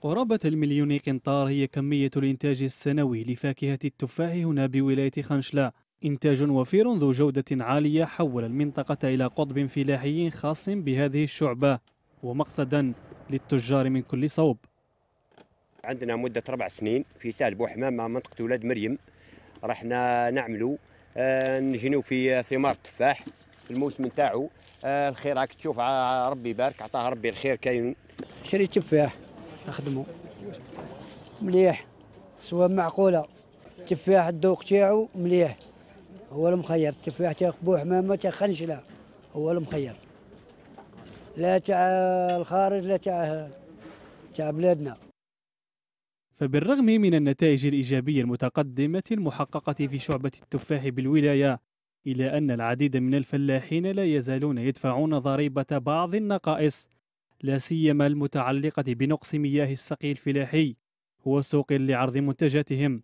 قرابة المليون قنطار هي كمية الإنتاج السنوي لفاكهة التفاح هنا بولاية خنشلة إنتاج وفير ذو جودة عالية حول المنطقة إلى قطب فلاحي خاص بهذه الشعبة ومقصدا للتجار من كل صوب عندنا مدة ربع سنين في سال بوحمام مع منطقة ولاد مريم رحنا نعملوا آه، نجنوا في ثمار التفاح الموسم نتاعو آه، الخير راك تشوف آه، ربي يبارك عطاه ربي الخير كاين شريت تفاح نخدمو مليح سوا معقوله التفاح الذوق تاعو مليح هو المخير التفاح تاع ما تاع خنشله هو المخير لا تاع الخارج لا تاع تاع بلادنا فبالرغم من النتائج الإيجابية المتقدمة المحققة في شعبة التفاح بالولاية إلا أن العديد من الفلاحين لا يزالون يدفعون ضريبة بعض النقائص لا سيما المتعلقة بنقص مياه السقي الفلاحي وسوق لعرض منتجاتهم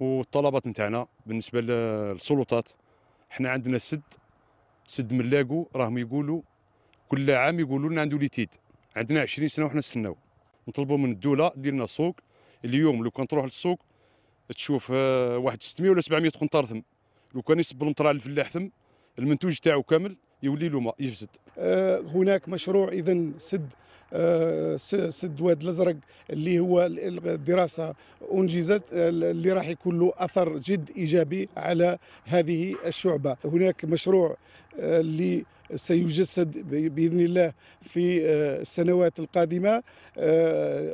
والطلبات نتاعنا بالنسبه للسلطات حنا عندنا سد سد ملاقو راهم يقولوا كل عام يقولوا لنا عنده ليتيد عندنا 20 سنه وحنا نستناو نطلبوا من الدوله دير لنا سوق اليوم لو كان تروح للسوق تشوف آه، واحد 600 ولا 700 قنطار ثم لو كان يصب المطرع الفلاح ثم المنتوج تاعو كامل يولي له ماء يفسد آه، هناك مشروع اذا سد آه، سد واد الازرق اللي هو الدراسه انجزت آه، اللي راح يكون له اثر جد ايجابي على هذه الشعبه هناك مشروع اللي سيجسد باذن الله في السنوات القادمه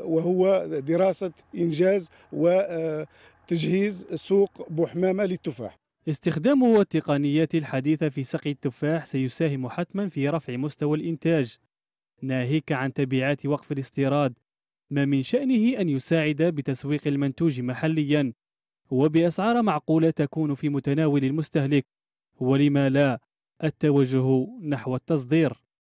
وهو دراسه انجاز وتجهيز سوق بوحمامه للتفاح استخدام التقنيات الحديثة في سقي التفاح سيساهم حتما في رفع مستوى الإنتاج ناهيك عن تبعات وقف الاستيراد ما من شأنه أن يساعد بتسويق المنتوج محليا وبأسعار معقولة تكون في متناول المستهلك ولما لا التوجه نحو التصدير